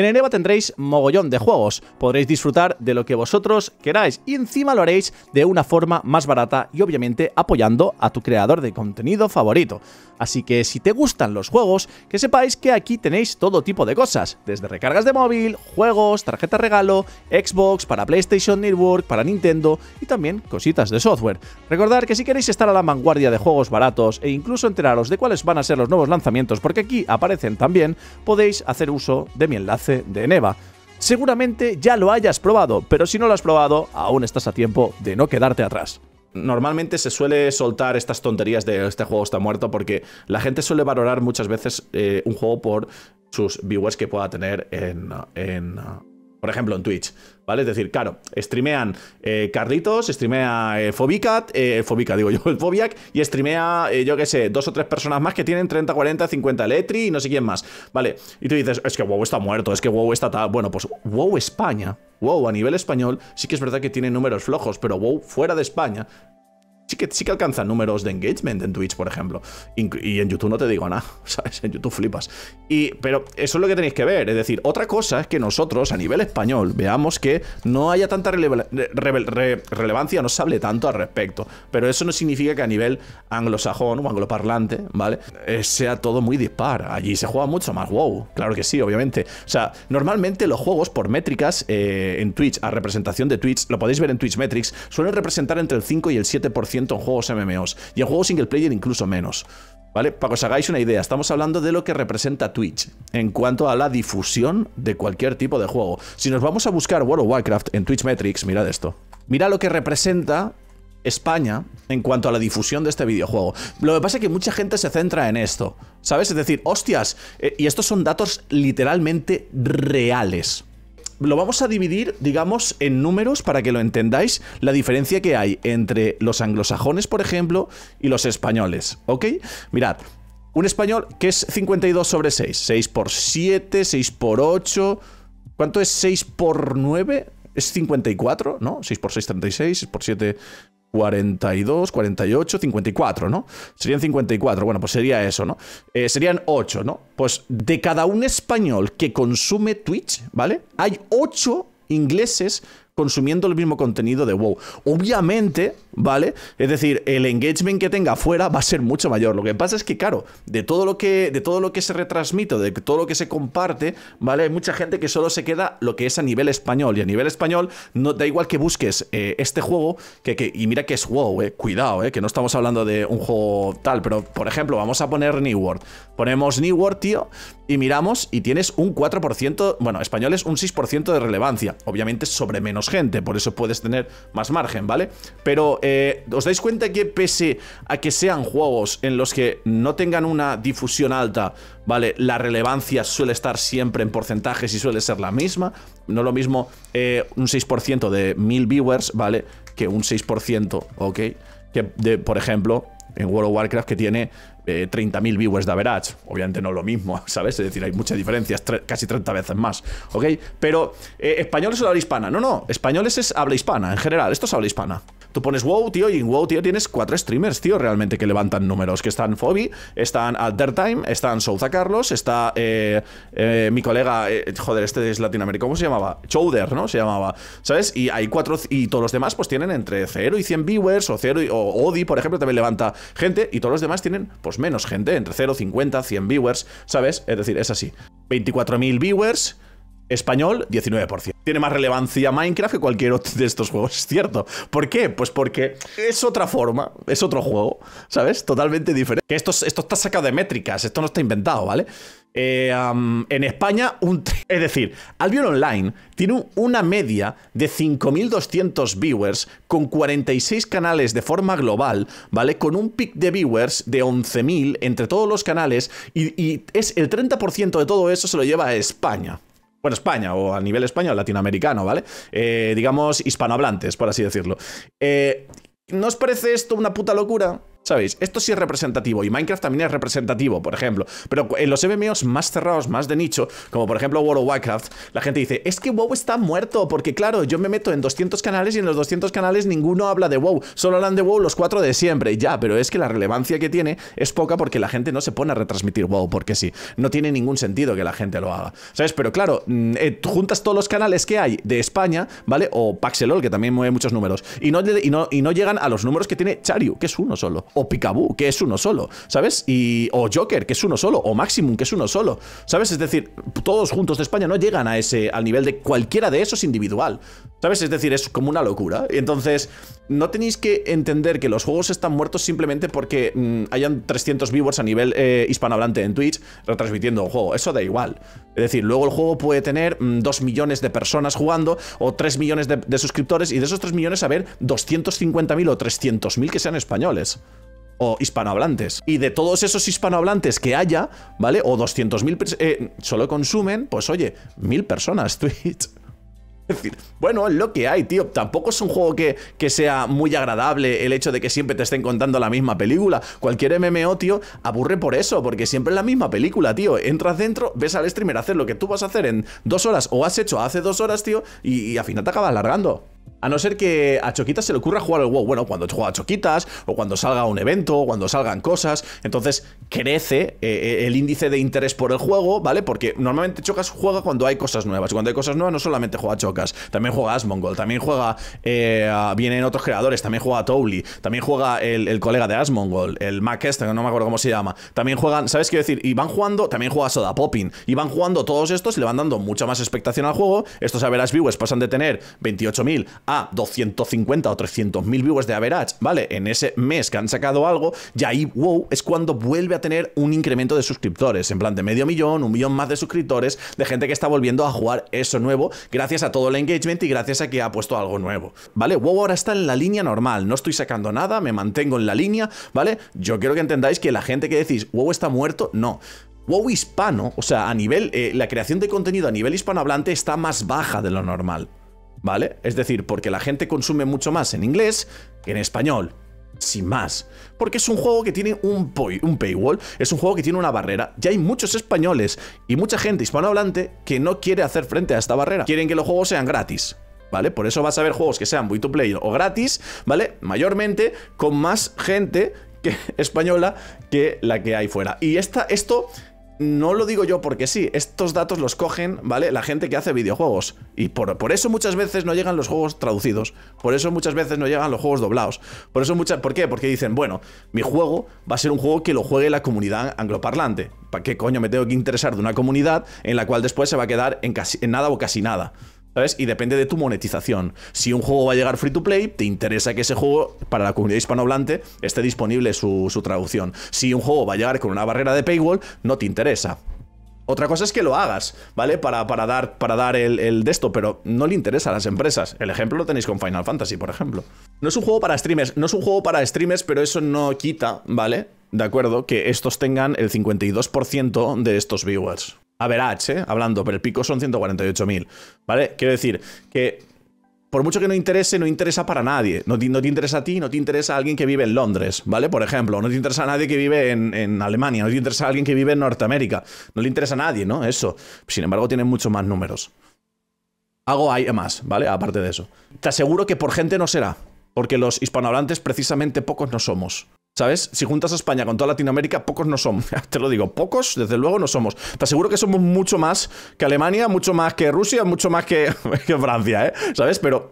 En Eneva tendréis mogollón de juegos, podréis disfrutar de lo que vosotros queráis y encima lo haréis de una forma más barata y obviamente apoyando a tu creador de contenido favorito. Así que si te gustan los juegos, que sepáis que aquí tenéis todo tipo de cosas, desde recargas de móvil, juegos, tarjeta regalo, Xbox, para PlayStation Network, para Nintendo y también cositas de software. Recordad que si queréis estar a la vanguardia de juegos baratos e incluso enteraros de cuáles van a ser los nuevos lanzamientos porque aquí aparecen también, podéis hacer uso de mi enlace de Neva. Seguramente ya lo hayas probado, pero si no lo has probado, aún estás a tiempo de no quedarte atrás normalmente se suele soltar estas tonterías de este juego está muerto porque la gente suele valorar muchas veces eh, un juego por sus viewers que pueda tener en, por ejemplo, en Twitch, ¿vale? Es decir, claro, streamean Carritos, eh, Carlitos, streamea eh, Fobicat, eh, digo yo, el Fobiac, y streamea, eh, yo qué sé, dos o tres personas más que tienen 30, 40, 50 Letri y no sé quién más, ¿vale? Y tú dices, es que WoW está muerto, es que WoW está tal. Bueno, pues WoW España, WoW a nivel español, sí que es verdad que tiene números flojos, pero WoW fuera de España sí que, alcanzan alcanza números de engagement en Twitch, por ejemplo. Y en YouTube no te digo nada, ¿sabes? En YouTube flipas. Y, pero eso es lo que tenéis que ver. Es decir, otra cosa es que nosotros, a nivel español, veamos que no haya tanta relevancia, no se hable tanto al respecto. Pero eso no significa que a nivel anglosajón o angloparlante, ¿vale? Eh, sea todo muy dispar. Allí se juega mucho más WoW. Claro que sí, obviamente. O sea, normalmente los juegos por métricas eh, en Twitch, a representación de Twitch, lo podéis ver en Twitch Metrics, suelen representar entre el 5 y el 7% en juegos MMOs. Y en juegos single player incluso menos. ¿Vale? Para que os hagáis una idea, estamos hablando de lo que representa Twitch en cuanto a la difusión de cualquier tipo de juego. Si nos vamos a buscar World of Warcraft en Twitch Metrics, mirad esto. Mira lo que representa España en cuanto a la difusión de este videojuego. Lo que pasa es que mucha gente se centra en esto, ¿sabes? Es decir, hostias, eh, y estos son datos literalmente reales lo vamos a dividir, digamos, en números para que lo entendáis, la diferencia que hay entre los anglosajones, por ejemplo, y los españoles, ¿ok? Mirad, un español que es 52 sobre 6, 6 por 7, 6 por 8, ¿cuánto es 6 por 9? Es 54, ¿no? 6 por 6, 36, 6 por 7, 42, 48, 54, ¿no? Serían 54, bueno, pues sería eso, ¿no? Eh, serían 8, ¿no? Pues de cada un español que consume Twitch, ¿vale? Hay 8 ingleses consumiendo el mismo contenido de WoW. Obviamente, ¿vale? Es decir, el engagement que tenga fuera va a ser mucho mayor. Lo que pasa es que, claro, de todo lo que, de todo lo que se retransmite, de todo lo que se comparte, ¿vale? Hay mucha gente que solo se queda lo que es a nivel español. Y a nivel español, da igual que busques eh, este juego, que, y mira que es WoW, eh, cuidado, eh, que no estamos hablando de un juego tal, pero por ejemplo, vamos a poner New World. Ponemos New World, tío, y miramos y tienes un 4%, bueno, español es un 6% de relevancia. Obviamente sobre menos gente, por eso puedes tener más margen, ¿vale? Pero eh, os dais cuenta que pese a que sean juegos en los que no tengan una difusión alta, ¿vale? La relevancia suele estar siempre en porcentajes y suele ser la misma. No lo mismo eh, un 6% de mil viewers, ¿vale? Que un 6%, ¿ok? Que, de, por ejemplo, en World of Warcraft que tiene 30.000 eh, viewers de average. Obviamente no es lo mismo, ¿sabes? Es decir, hay muchas diferencias, casi 30 veces más, ¿ok? Pero, eh, ¿españoles o habla hispana? No, no, españoles es habla hispana en general, esto es habla hispana. Tú pones WoW, tío, y en WoW, tío, tienes cuatro streamers, tío, realmente que levantan números. Que están Fobi, están Alter Time, están Souza Carlos, está eh, eh mi colega, eh, joder, este es latinoamericano, ¿cómo se llamaba? Chowder, ¿no? Se llamaba, ¿sabes? Y hay cuatro, y todos los demás pues tienen entre 0 y 100 viewers, o 0 y, o Odi, por ejemplo, también levanta gente, y todos los demás tienen pues menos gente, entre 0, 50, 100 viewers, ¿sabes? Es decir, es así. 24.000 viewers, Español, 19%. Tiene más relevancia Minecraft que cualquier otro de estos juegos, es cierto. ¿Por qué? Pues porque es otra forma, es otro juego, ¿sabes? Totalmente diferente. esto, está sacado de métricas, esto no está inventado, ¿vale? Eh, en España, un es decir, Albion Online tiene una media de 5.200 viewers con 46 canales de forma global, ¿vale? Con un pic de viewers de 11.000 entre todos los canales y, y es el 30% de todo eso se lo lleva a España bueno, España o a nivel español, latinoamericano, ¿vale? Eh, digamos, hispanohablantes, por así decirlo. Eh, ¿No os parece esto una puta locura? ¿Sabéis? Esto sí es representativo y Minecraft también es representativo, por ejemplo. Pero en los MMOs más cerrados, más de nicho, como por ejemplo World of Warcraft, la gente dice, es que WoW está muerto, porque claro, yo me meto en 200 canales y en los 200 canales ninguno habla de WoW, solo hablan de WoW los 4 de siempre. Ya, pero es que la relevancia que tiene es poca porque la gente no se pone a retransmitir WoW, porque sí, no tiene ningún sentido que la gente lo haga. ¿Sabes? Pero claro, mm, eh, juntas todos los canales que hay de España, ¿vale? O Paxelol, que también mueve muchos números, y no, y no, y no llegan a los números que tiene Chariu, que es uno solo o Picaboo, que es uno solo, ¿sabes? Y, o Joker, que es uno solo, o Maximum, que es uno solo, ¿sabes? Es decir, todos juntos de España no llegan a ese, al nivel de cualquiera de esos individual. ¿Sabes? Es decir, es como una locura. Entonces, no tenéis que entender que los juegos están muertos simplemente porque mm, hayan 300 viewers a nivel eh, hispanohablante en Twitch retransmitiendo un juego. Eso da igual. Es decir, luego el juego puede tener 2 mm, millones de personas jugando o 3 millones de, suscriptores y de esos 3 millones haber 250.000 o 300.000 que sean españoles o hispanohablantes. Y de todos esos hispanohablantes que haya, ¿vale? O 200.000 eh, solo consumen, pues oye, 1.000 personas Twitch. Es decir, bueno, es lo que hay, tío. Tampoco es un juego que, que, sea muy agradable el hecho de que siempre te estén contando la misma película. Cualquier MMO, tío, aburre por eso, porque siempre es la misma película, tío. Entras dentro, ves al streamer hacer lo que tú vas a hacer en dos horas o has hecho hace dos horas, tío, y, y al final te acabas largando. A no ser que a Choquitas se le ocurra jugar el WoW. Bueno, cuando juega a Choquitas, o cuando salga un evento, o cuando salgan cosas. Entonces crece eh, eh, el índice de interés por el juego, ¿vale? Porque normalmente Chocas juega cuando hay cosas nuevas. Y cuando hay cosas nuevas, no solamente juega a Chocas, también juega Asmongold, también juega. Eh, vienen otros creadores, también juega Towley, también juega el, colega de Asmongol el Mac este, no me acuerdo cómo se llama. También juegan, ¿sabes qué decir? Y van jugando, también juega Soda Popping. Y van jugando todos estos y le van dando mucha más expectación al juego. Estos a las viewers pasan de tener 28.000 a 250 o 300 mil viewers de average, ¿vale? En ese mes que han sacado algo, ya ahí, wow, es cuando vuelve a tener un incremento de suscriptores, en plan de medio millón, un millón más de suscriptores, de gente que está volviendo a jugar eso nuevo, gracias a todo el engagement y gracias a que ha puesto algo nuevo, ¿vale? WoW ahora está en la línea normal, no estoy sacando nada, me mantengo en la línea, ¿vale? Yo quiero que entendáis que la gente que decís, WoW está muerto, no. WoW hispano, o sea, a nivel, eh, la creación de contenido a nivel hispanohablante está más baja de lo normal. ¿vale? Es decir, porque la gente consume mucho más en inglés que en español. Sin más. Porque es un juego que tiene un, un paywall, es un juego que tiene una barrera. Y hay muchos españoles y mucha gente hispanohablante que no quiere hacer frente a esta barrera. Quieren que los juegos sean gratis. ¿Vale? Por eso vas a ver juegos que sean muy to play o gratis, ¿vale? Mayormente con más gente que, española que la que hay fuera. Y esto no lo digo yo porque sí, estos datos los cogen, ¿vale? La gente que hace videojuegos. Y por, eso muchas veces no llegan los juegos traducidos. Por eso muchas veces no llegan los juegos doblados. Por eso muchas. ¿Por qué? Porque dicen, bueno, mi juego va a ser un juego que lo juegue la comunidad angloparlante. ¿Para qué coño me tengo que interesar de una comunidad en la cual después se va a quedar en, casi, en nada o casi nada? ¿Sabes? Y depende de tu monetización. Si un juego va a llegar free to play, te interesa que ese juego, para la comunidad hispanohablante, esté disponible su, traducción. Si un juego va a llegar con una barrera de paywall, no te interesa. Otra cosa es que lo hagas, ¿vale? Para, para dar, para dar el, el, de esto, pero no le interesa a las empresas. El ejemplo lo tenéis con Final Fantasy, por ejemplo. No es un juego para streamers, no es un juego para streamers, pero eso no quita, ¿vale? De acuerdo, que estos tengan el 52% de estos viewers ver ¿eh? hablando, pero el pico son 148.000, ¿vale? Quiero decir que por mucho que no interese, no interesa para nadie. No te, no te, interesa a ti, no te interesa a alguien que vive en Londres, ¿vale? Por ejemplo, no te interesa a nadie que vive en, Alemania, no te interesa a alguien que vive en Norteamérica, no le interesa a nadie, ¿no? Eso. Sin embargo, tienen muchos más números. Hago hay más, ¿vale? Aparte de eso. Te aseguro que por gente no será, porque los hispanohablantes precisamente pocos no somos. ¿Sabes? Si juntas a España con toda Latinoamérica, pocos no son. Te lo digo, pocos, desde luego, no somos. Te aseguro que somos mucho más que Alemania, mucho más que Rusia, mucho más que, Francia, ¿eh? ¿Sabes? Pero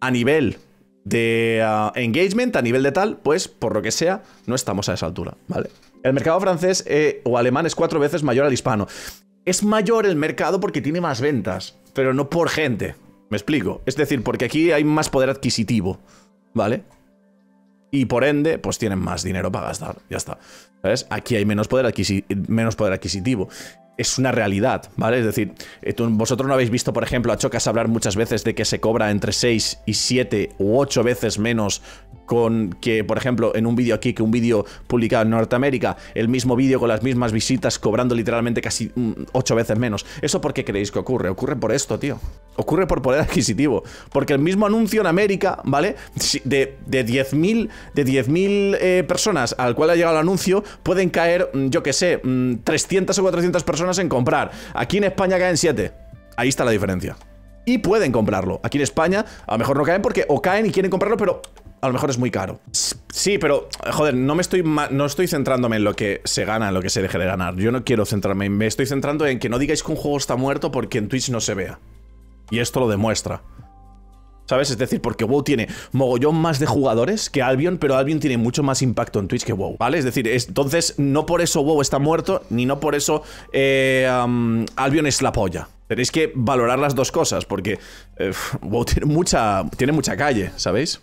a nivel de ah, engagement, a nivel de tal, pues por lo que sea, no estamos a esa altura, ¿vale? El mercado francés eh, o alemán es cuatro veces mayor al hispano. Es mayor el mercado porque tiene más ventas, pero no por gente. ¿Me explico? Es decir, porque aquí hay más poder adquisitivo, ¿vale? y por ende, pues tienen más dinero para gastar. Ya está. ¿Sabes? Aquí hay menos poder, menos poder adquisitivo. Es una realidad, ¿vale? Es decir, eh, vosotros no habéis visto, por ejemplo, a Chocas hablar muchas veces de que se cobra entre 6 y 7 u 8 veces menos con que, por ejemplo, en un vídeo aquí, que un vídeo publicado en Norteamérica, el mismo vídeo con las mismas visitas, cobrando literalmente casi mm, ocho veces menos. ¿Eso por qué creéis que ocurre? Ocurre por esto, tío. Ocurre por poder adquisitivo. Porque el mismo anuncio en América, ¿vale? De, 10.000 de 10 eh, personas al cual ha llegado el anuncio, pueden caer, mm, yo qué sé, 300 mm, o 400 personas en comprar. Aquí en España caen 7. Ahí está la diferencia. Y pueden comprarlo. Aquí en España, a lo mejor no caen porque o caen y quieren comprarlo, pero a lo mejor es muy caro. Sí, pero, joder, no me estoy, no estoy centrándome en lo que se gana, en lo que se deje de ganar. Yo no quiero centrarme, me estoy centrando en que no digáis que un juego está muerto porque en Twitch no se vea. Y esto lo demuestra. ¿Sabes? Es decir, porque WoW tiene mogollón más de jugadores que Albion, pero Albion tiene mucho más impacto en Twitch que WoW, ¿vale? Es decir, entonces no por eso WoW está muerto, ni no por eso eh, Albion es la polla. Tenéis que valorar las dos cosas, porque eh, WoW tiene mucha, tiene mucha calle, ¿sabéis?